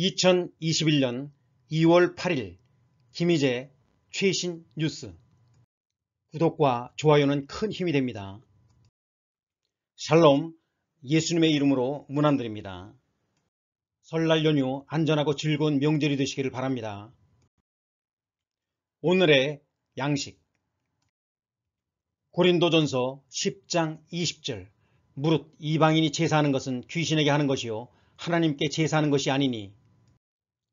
2021년 2월 8일 김희재 최신 뉴스 구독과 좋아요는 큰 힘이 됩니다. 샬롬 예수님의 이름으로 문안드립니다. 설날 연휴 안전하고 즐거운 명절이 되시기를 바랍니다. 오늘의 양식 고린도전서 10장 20절 무릇 이방인이 제사하는 것은 귀신에게 하는 것이요 하나님께 제사하는 것이 아니니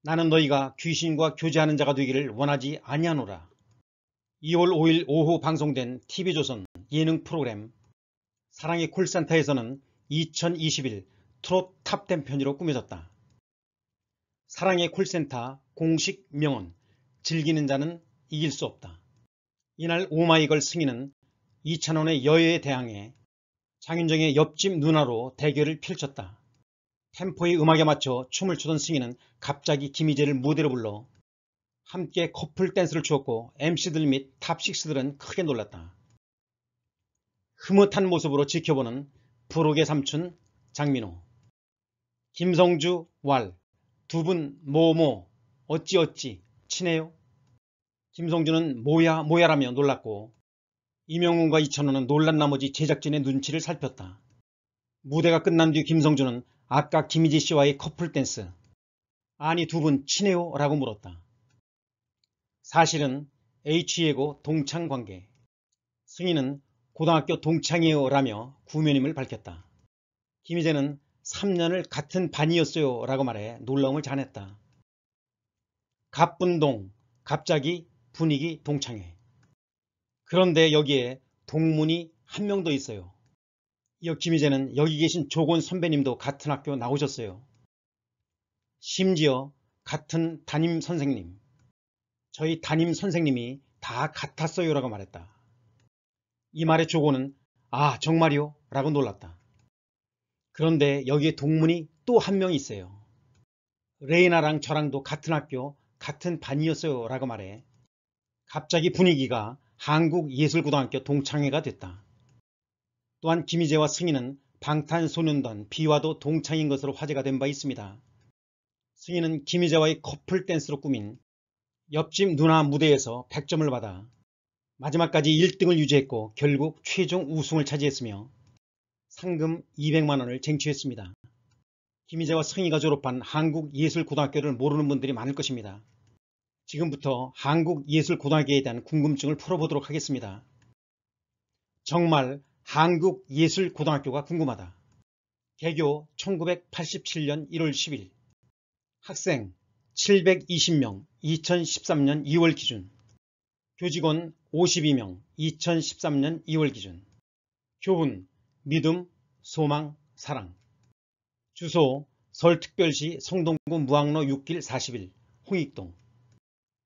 나는 너희가 귀신과 교제하는 자가 되기를 원하지 아니하노라. 2월 5일 오후 방송된 TV조선 예능 프로그램 사랑의 콜센터에서는 2021 트롯 탑1 편으로 꾸며졌다. 사랑의 콜센터 공식 명언 즐기는 자는 이길 수 없다. 이날 오마이걸 승인은 이찬원의 여예에 대항해 장윤정의 옆집 누나로 대결을 펼쳤다. 템포의 음악에 맞춰 춤을 추던 승희는 갑자기 김희재를 무대로 불러 함께 커플 댄스를 추었고 MC들 및탑식스들은 크게 놀랐다. 흐뭇한 모습으로 지켜보는 부록의 삼촌 장민호 김성주 왈두분 모모 뭐, 뭐, 어찌어찌 친해요? 김성주는 뭐야 뭐야라며 놀랐고 이명훈과 이천호는 놀란 나머지 제작진의 눈치를 살폈다. 무대가 끝난 뒤 김성주는 아까 김희지 씨와의 커플 댄스 아니 두 분 친해요? 라고 물었다. 사실은 H예고 e 동창 관계 승희는 고등학교 동창이에요 라며 구면임을 밝혔다. 김희재는 3년을 같은 반이었어요 라고 말해 놀라움을 자냈다. 갑분동 갑자기 분위기 동창회 그런데 여기에 동문이 한 명도 있어요. 김희재는 여기 계신 조곤 선배님도 같은 학교 나오셨어요. 심지어 같은 담임 선생님, 저희 담임 선생님이 다 같았어요 라고 말했다. 이 말에 조곤은아 정말요? 이 라고 놀랐다. 그런데 여기에 동문이 또 한 명 있어요. 레이나랑 저랑도 같은 학교, 같은 반이었어요 라고 말해 갑자기 분위기가 한국예술고등학교 동창회가 됐다. 또한 김희재와 승희는 방탄소년단 비와도 동창인 것으로 화제가 된 바 있습니다. 승희는 김희재와의 커플 댄스로 꾸민 옆집 누나 무대에서 100점을 받아 마지막까지 1등을 유지했고 결국 최종 우승을 차지했으며 상금 200만원을 쟁취했습니다. 김희재와 승희가 졸업한 한국예술고등학교를 모르는 분들이 많을 것입니다. 지금부터 한국예술고등학교에 대한 궁금증을 풀어보도록 하겠습니다. 정말 한국예술고등학교가 궁금하다. 개교 1987년 1월 10일 학생 720명 2013년 2월 기준 교직원 52명 2013년 2월 기준 교훈, 믿음, 소망, 사랑 주소 서울특별시 성동구 무학로 6길 4 1 홍익동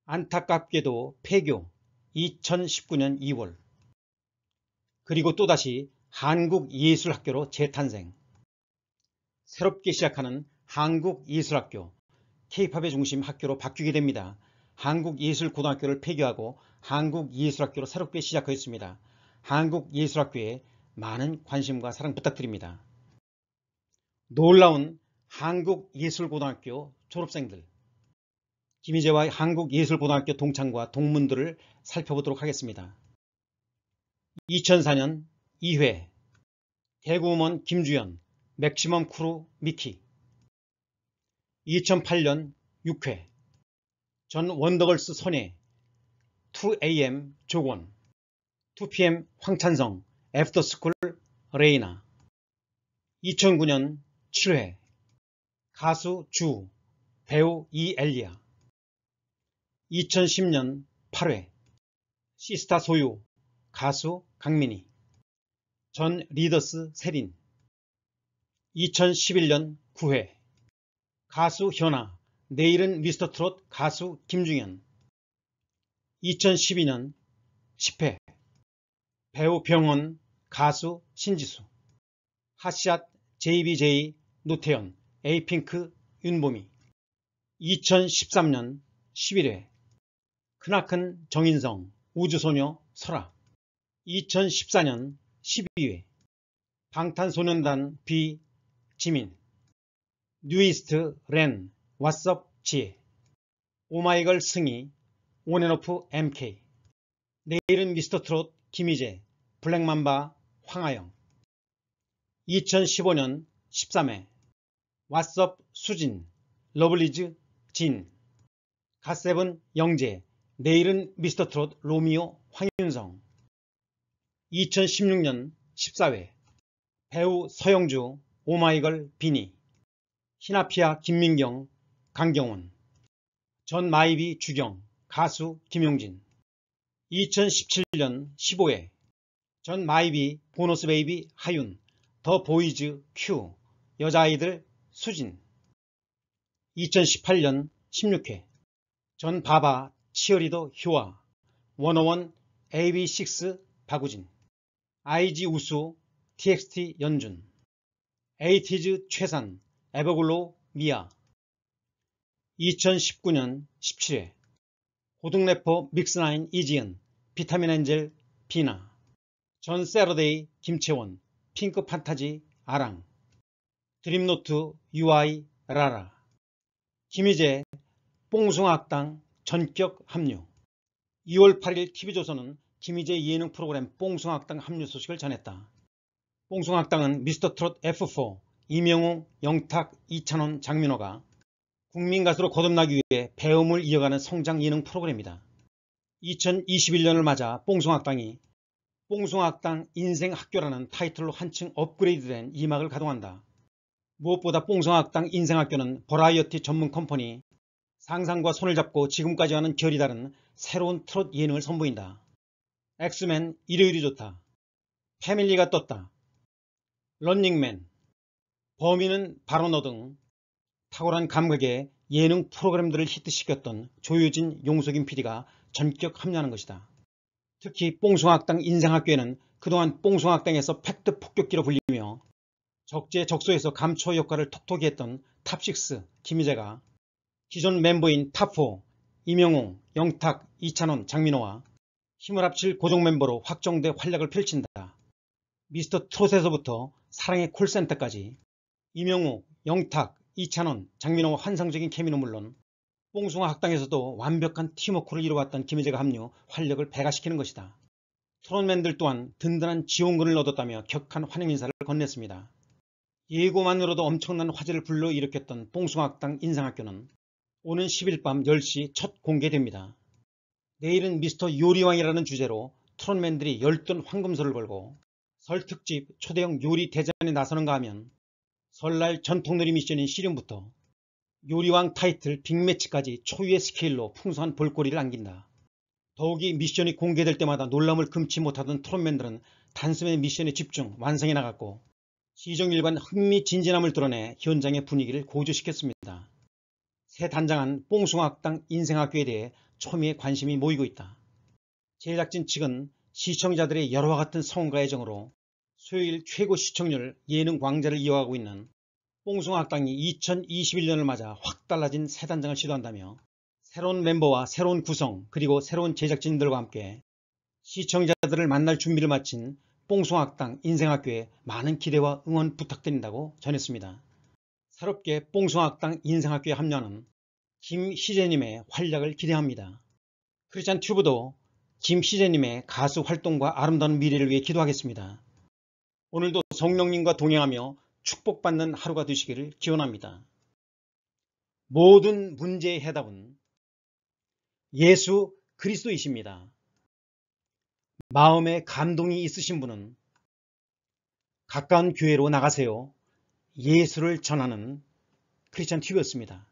안타깝게도 폐교 2019년 2월 그리고 또다시 한국예술학교로 재탄생. 새롭게 시작하는 한국예술학교, 케이팝의 중심 학교로 바뀌게 됩니다. 한국예술고등학교를 폐교하고 한국예술학교로 새롭게 시작하였습니다. 한국예술학교에 많은 관심과 사랑 부탁드립니다. 놀라운 한국예술고등학교 졸업생들 김희재와 한국예술고등학교 동창과 동문들을 살펴보도록 하겠습니다. 2004년 2회 대구음원 김주현 맥시멈 크루 미키 2008년 6회 전 원더걸스 선예 2am 조곤 2pm 황찬성 애프터스쿨 레이나 2009년 7회 가수 주 배우 이엘리아 2010년 8회 시스타 소유 가수 강민희 전 리더스 세린 2011년 9회 가수 현아 내일은 미스터트롯 가수 김중현 2012년 10회 배우 병원 가수 신지수 하시앗 JBJ 노태현 에이핑크 윤보미 2013년 11회 크나큰 정인성 우주소녀 설아 2014년 12회 방탄소년단 비 지민 뉴이스트 렌 왓썹 지혜 오마이걸 승희 온앤오프 MK 내일은 미스터 트롯 김희재 블랙맘바 황하영 2015년 13회 왓썹 수진 러블리즈 진 갓세븐 영재 내일은 미스터 트롯 로미오 황윤성 2016년 14회 배우 서영주, 오마이걸 비니, 히나피아 김민경, 강경훈, 전 마이비 주경, 가수 김용진 2017년 15회 전 마이비 보너스 베이비 하윤, 더 보이즈 큐, 여자아이들 수진 2018년 16회 전 바바 치어리더 효아, 원어원 AB6 박우진 IG 우수, TXT 연준, a t 티 최산, 에버글로 미아 2019년 17회 고등래퍼 믹스나인 이지은, 비타민 엔젤 비나 전 세러데이 김채원, 핑크 판타지 아랑 드림노트 UI 라라 김희재 뽕숭아학당 전격 합류 2월 8일 TV조선은 김희재 예능 프로그램 뽕숭학당 합류 소식을 전했다. 뽕숭학당은 미스터트롯 F4, 이명웅, 영탁, 이찬원, 장민호가 국민 가수로 거듭나기 위해 배움을 이어가는 성장 예능 프로그램이다. 2021년을 맞아 뽕숭학당이 뽕숭학당 인생학교라는 타이틀로 한층 업그레이드된 이막을 가동한다. 무엇보다 뽕숭학당 인생학교는 버라이어티 전문 컴퍼니 상상과 손을 잡고 지금까지와는 결이 다른 새로운 트롯 예능을 선보인다. 엑스맨 일요일이 좋다. 패밀리가 떴다. 런닝맨, 범인은 바로 너 등 탁월한 감각의 예능 프로그램들을 히트시켰던 조유진, 용석인 PD가 전격 합류하는 것이다. 특히 뽕숭아학당 인생학교에는 그동안 뽕숭아학당에서 팩트 폭격기로 불리며 적재적소에서 감초 효과를 톡톡이 했던 탑6 김희재가 기존 멤버인 탑4 이명웅, 영탁, 이찬원, 장민호와 힘을 합칠 고정 멤버로 확정돼 활약을 펼친다. 미스터 트롯에서부터 사랑의 콜센터까지 이명우, 영탁, 이찬원, 장민호와 환상적인 케미는 물론 뽕숭아 학당에서도 완벽한 팀워크를 이뤄왔던 김혜재가 합류, 활력을 배가시키는 것이다. 트롯맨들 또한 든든한 지원군을 얻었다며 격한 환영 인사를 건넸습니다. 예고만으로도 엄청난 화제를 불러일으켰던 뽕숭아 학당 인상학교는 오는 10일 밤 10시 첫 공개됩니다. 내일은 미스터 요리왕이라는 주제로 트롯맨들이 열돈 황금소를 걸고 설 특집 초대형 요리 대전에 나서는가 하면 설날 전통놀이 미션인 시륜부터 요리왕 타이틀 빅매치까지 초유의 스케일로 풍성한 볼거리를 안긴다. 더욱이 미션이 공개될 때마다 놀람을 금치 못하던 트롯맨들은 단숨에 미션에 집중, 완성해 나갔고 시정일관 흥미진진함을 드러내 현장의 분위기를 고조시켰습니다. 새 단장한 뽕숭아학당 인생학교에 대해 초미의 관심이 모이고 있다. 제작진 측은 시청자들의 여러와 같은 성과 애정으로 수요일 최고 시청률 예능 광자를 이어가고 있는 뽕숭아학당이 2021년을 맞아 확 달라진 새 단장을 시도한다며 새로운 멤버와 새로운 구성 그리고 새로운 제작진들과 함께 시청자들을 만날 준비를 마친 뽕숭아학당 인생학교에 많은 기대와 응원 부탁드린다고 전했습니다. 새롭게 뽕숭아학당 인생학교에 합류하는 김희재님의 활약을 기대합니다. 크리스찬 튜브도 김희재님의 가수 활동과 아름다운 미래를 위해 기도하겠습니다. 오늘도 성령님과 동행하며 축복받는 하루가 되시기를 기원합니다. 모든 문제의 해답은 예수 그리스도이십니다. 마음에 감동이 있으신 분은 가까운 교회로 나가세요. 예수를 전하는 크리스찬 튜브였습니다